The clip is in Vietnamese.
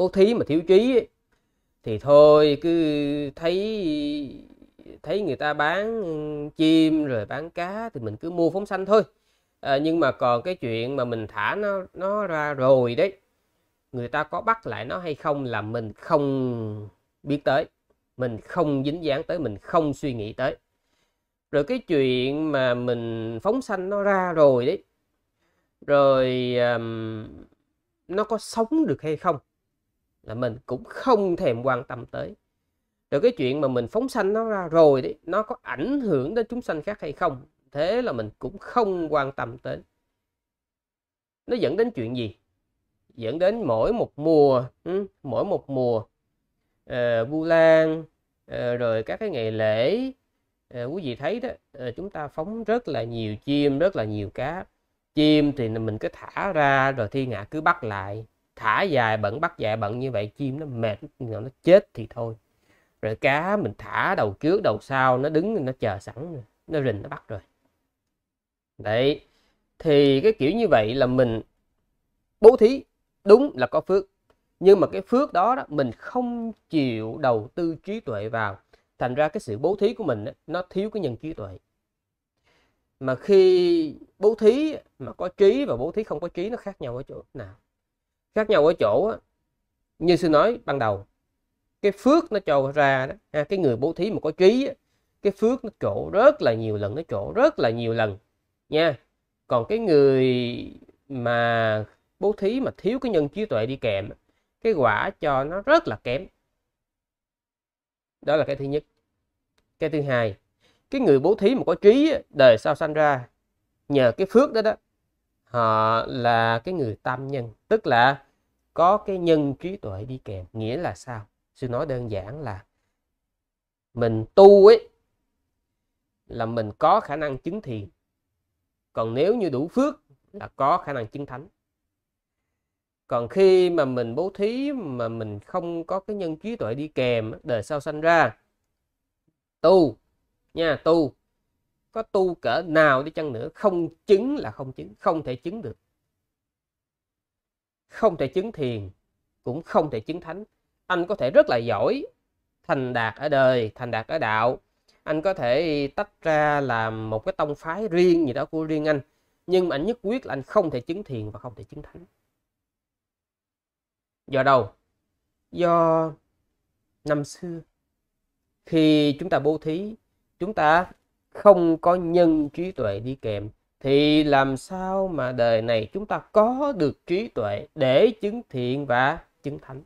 bố thí mà thiếu trí thì thôi cứ thấy thấy người ta bán chim rồi bán cá thì mình cứ mua phóng sanh thôi à, nhưng mà còn cái chuyện mà mình thả nó nó ra rồi đấy người ta có bắt lại nó hay không là mình không biết tới mình không dính dáng tới mình không suy nghĩ tới rồi cái chuyện mà mình phóng sanh nó ra rồi đấy rồi um, nó có sống được hay không là mình cũng không thèm quan tâm tới rồi cái chuyện mà mình phóng sanh nó ra rồi đấy nó có ảnh hưởng đến chúng sanh khác hay không thế là mình cũng không quan tâm tới nó dẫn đến chuyện gì dẫn đến mỗi một mùa ừ, mỗi một mùa uh, lan uh, rồi các cái ngày lễ uh, quý vị thấy đó uh, chúng ta phóng rất là nhiều chim rất là nhiều cá chim thì mình cứ thả ra rồi thiên hạ cứ bắt lại thả dài bận bắt dài bận như vậy chim nó mệt nó chết thì thôi rồi cá mình thả đầu trước đầu sau nó đứng nó chờ sẵn nó rình nó bắt rồi đấy thì cái kiểu như vậy là mình bố thí đúng là có phước nhưng mà cái phước đó, đó mình không chịu đầu tư trí tuệ vào thành ra cái sự bố thí của mình nó thiếu cái nhân trí tuệ mà khi bố thí mà có trí và bố thí không có trí nó khác nhau ở chỗ nào khác nhau ở chỗ á, như sư nói ban đầu cái phước nó cho ra đó à, cái người bố thí mà có trí á, cái phước nó trổ rất là nhiều lần nó trổ rất là nhiều lần nha còn cái người mà bố thí mà thiếu cái nhân trí tuệ đi kèm cái quả cho nó rất là kém đó là cái thứ nhất cái thứ hai cái người bố thí mà có trí đời sau sanh ra nhờ cái phước đó đó họ ờ, là cái người tam nhân tức là có cái nhân trí tuệ đi kèm nghĩa là sao sư nói đơn giản là mình tu ấy là mình có khả năng chứng thiền còn nếu như đủ phước là có khả năng chứng thánh còn khi mà mình bố thí mà mình không có cái nhân trí tuệ đi kèm đời sau sanh ra tu nha tu có tu cỡ nào đi chăng nữa không chứng là không chứng không thể chứng được không thể chứng thiền cũng không thể chứng thánh anh có thể rất là giỏi thành đạt ở đời thành đạt ở đạo anh có thể tách ra làm một cái tông phái riêng gì đó của riêng anh nhưng mà anh nhất quyết là anh không thể chứng thiền và không thể chứng thánh do đâu do năm xưa khi chúng ta bố thí chúng ta không có nhân trí tuệ đi kèm thì làm sao mà đời này chúng ta có được trí tuệ để chứng thiện và chứng thánh